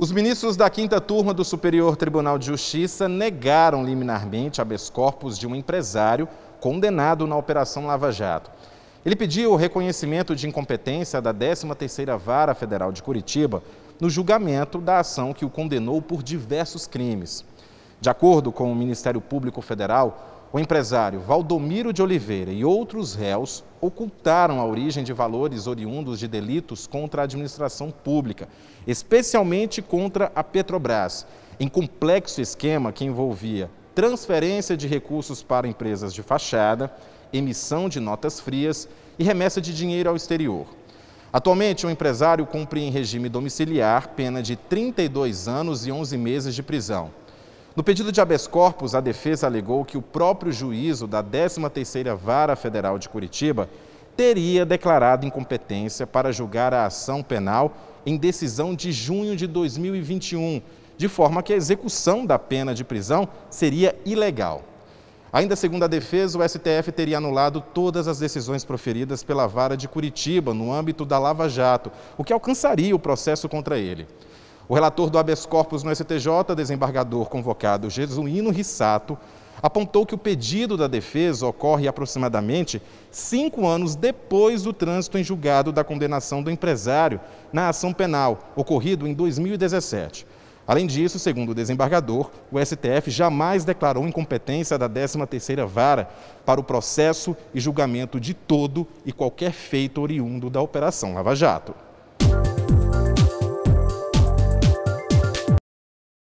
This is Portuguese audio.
Os ministros da quinta turma do Superior Tribunal de Justiça negaram liminarmente habeas corpus de um empresário condenado na Operação Lava Jato. Ele pediu o reconhecimento de incompetência da 13ª Vara Federal de Curitiba no julgamento da ação que o condenou por diversos crimes. De acordo com o Ministério Público Federal, o empresário Valdomiro de Oliveira e outros réus ocultaram a origem de valores oriundos de delitos contra a administração pública, especialmente contra a Petrobras, em complexo esquema que envolvia transferência de recursos para empresas de fachada, emissão de notas frias e remessa de dinheiro ao exterior. Atualmente, o empresário cumpre em regime domiciliar pena de 32 anos e 11 meses de prisão. No pedido de habeas corpus, a defesa alegou que o próprio juízo da 13ª Vara Federal de Curitiba teria declarado incompetência para julgar a ação penal em decisão de junho de 2021, de forma que a execução da pena de prisão seria ilegal. Ainda segundo a defesa, o STF teria anulado todas as decisões proferidas pela vara de Curitiba no âmbito da Lava Jato, o que alcançaria o processo contra ele. O relator do habeas corpus no STJ, desembargador convocado Jesuíno Rissato, apontou que o pedido da defesa ocorre aproximadamente cinco anos depois do trânsito em julgado da condenação do empresário na ação penal, ocorrido em 2017. Além disso, segundo o desembargador, o STF jamais declarou incompetência da 13ª Vara para o processo e julgamento de todo e qualquer feito oriundo da Operação Lava Jato.